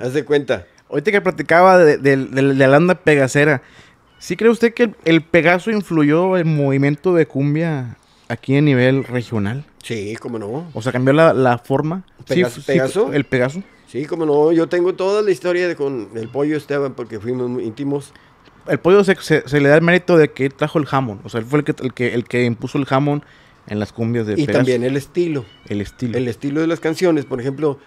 Haz de cuenta. Ahorita que platicaba de, la landa pegacera, ¿sí cree usted que el, Pegaso influyó el movimiento de cumbia aquí a nivel regional? Sí, cómo no. O sea, cambió la, forma. ¿Pegaso, Pegaso? el Pegaso. Sí, cómo no. Yo tengo toda la historia de con el pollo Esteban porque fuimos muy íntimos. El pollo se, se, le da el mérito de que trajo el jamón. O sea, él fue el que, el que, el que impuso el jamón en las cumbias de Y también el estilo. El estilo. El estilo de las canciones. Por ejemplo,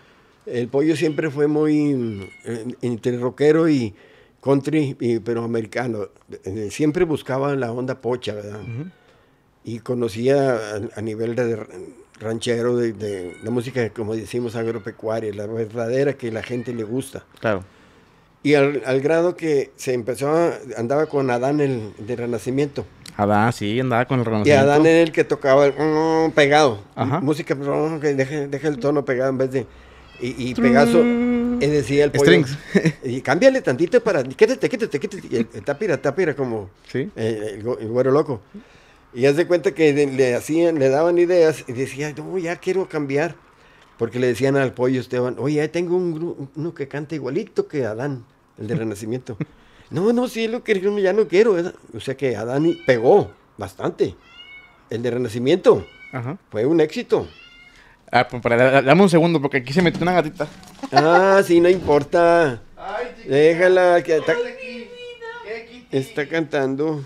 el pollo siempre fue muy mm, eh, entre rockero y country, y, pero americano. Siempre buscaba la onda pocha, ¿verdad? Y conocía a, nivel de ranchero, de, la música, como decimos, agropecuaria, la verdadera que la gente le gusta. Claro. Y al, grado que se empezó, andaba con Adán el de Renacimiento. Adán, sí, andaba con el Renacimiento. Y Adán era el que tocaba mm, pegado. Música, mm, que deja el tono pegado en vez de y, Pegaso, mm. es decir, el pollo. Y cámbiale tantito para. quédate quítate, quítate. Y tapira, tapira, como. Sí. Eh, el, güero loco. Y hace cuenta que le, hacían, le daban ideas y decía, no, ya quiero cambiar. Porque le decían al pollo Esteban, oye, tengo un, uno que canta igualito que Adán, el de Renacimiento. no, no, sí, lo que ya no quiero. O sea que Adán pegó bastante. El de Renacimiento. Fue un éxito. Ah, pues para, dame un segundo, porque aquí se metió una gatita. Ah, sí, no importa. Ay, chiquita, Déjala, que está, está cantando.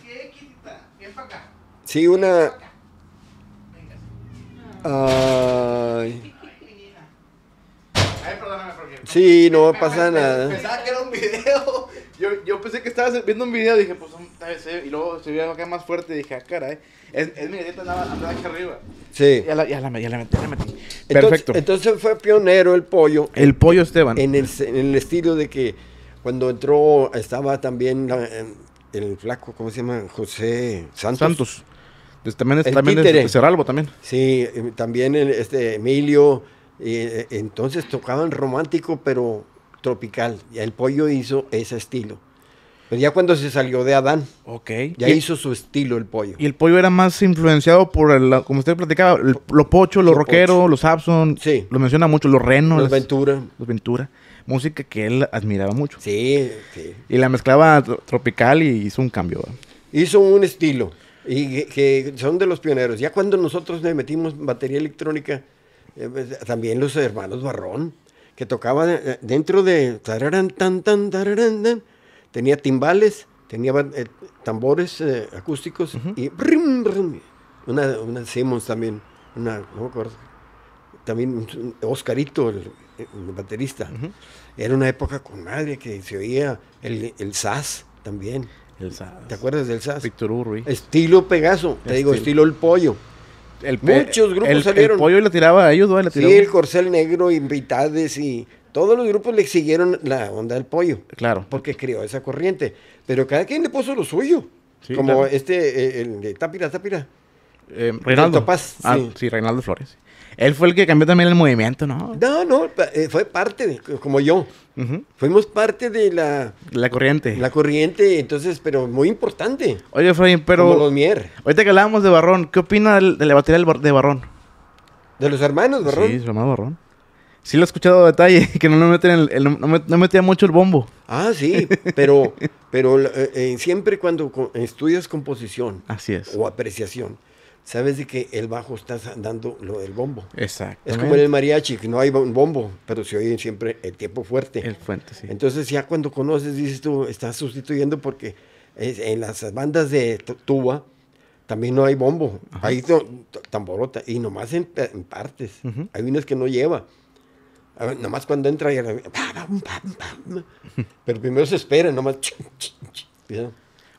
¿Qué para acá? Sí, una. Venga, Ay. Sí, no pasa nada. Pensaba que era un video. Yo, pensé que estabas viendo un video, dije, pues, y luego se vio acá más fuerte, dije, ah, eh. es, es mi andaba, aquí arriba. Sí. Ya la, metí, ya la metí. Perfecto. Entonces, fue pionero el pollo. El pollo Esteban. En el, estilo de que cuando entró, estaba también el flaco, ¿cómo se llama? José Santos. Santos. Pues, también es, el también es, también. Sí, eh, también este Emilio. Eh, entonces tocaban romántico, pero tropical. Y el pollo hizo ese estilo. Pero ya cuando se salió de Adán, okay. ya hizo su estilo el pollo. Y el pollo era más influenciado por, el, como usted platicaba, lo los pochos, los lo rockeros, los abson Sí. Lo menciona mucho, los renos. Los Ventura. Los Ventura. Música que él admiraba mucho. Sí, sí. Y la mezclaba tropical y hizo un cambio. Hizo un estilo. Y que, que son de los pioneros. Ya cuando nosotros le metimos batería electrónica, eh, pues, también los hermanos Barrón, que tocaban eh, dentro de tan, tan, tenía timbales, tenía eh, tambores acústicos y una, Simmons también, una, no también Oscarito, el, baterista. Era una época con madre que se oía el, el SAS también. El SAS. ¿Te acuerdas del SAS? Estilo Pegaso, te digo, estilo el pollo el Muchos grupos salieron. El pollo le tiraba a ellos, Sí, el Corcel Negro, Invitades y todos los grupos le siguieron la onda del pollo. Claro. Porque creó esa corriente. Pero cada quien le puso lo suyo. como este, eh, el de Tapira, eh, Reinaldo. paz ah, sí. Reinaldo Flores. Él fue el que cambió también el movimiento, ¿no? No, no, eh, fue parte, como yo. Fuimos parte de la... La corriente. La corriente, entonces, pero muy importante. Oye, Fray, pero... Ahorita que hablábamos de Barrón, ¿qué opina de la batería de Barrón? ¿De los hermanos Barrón? Sí, los hermanos Barrón. Sí lo he escuchado a detalle, que no, meten no, metía mucho el bombo. Ah, sí, pero, pero eh, siempre cuando estudias composición... Así es. O apreciación sabes de que el bajo está dando lo del bombo. Exacto. Es como en el mariachi, que no hay bombo, pero se oye siempre el tiempo fuerte. El fuerte, sí. Entonces ya cuando conoces, dices tú, estás sustituyendo porque en las bandas de tuba también no hay bombo, ...ahí tamborota, y nomás en, partes. Hay unas que no lleva. nomás cuando entra y... Pero primero se espera, nomás...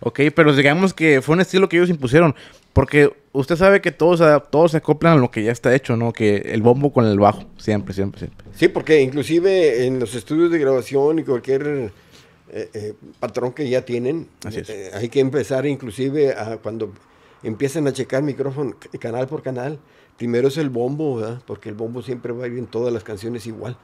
Ok, pero digamos que fue un estilo que ellos impusieron. Porque usted sabe que todos, todos se acoplan a lo que ya está hecho, ¿no? Que el bombo con el bajo, siempre, siempre, siempre. Sí, porque inclusive en los estudios de grabación y cualquier eh, eh, patrón que ya tienen, eh, hay que empezar inclusive a cuando empiezan a checar micrófono canal por canal, primero es el bombo, ¿verdad? Porque el bombo siempre va a ir en todas las canciones igual.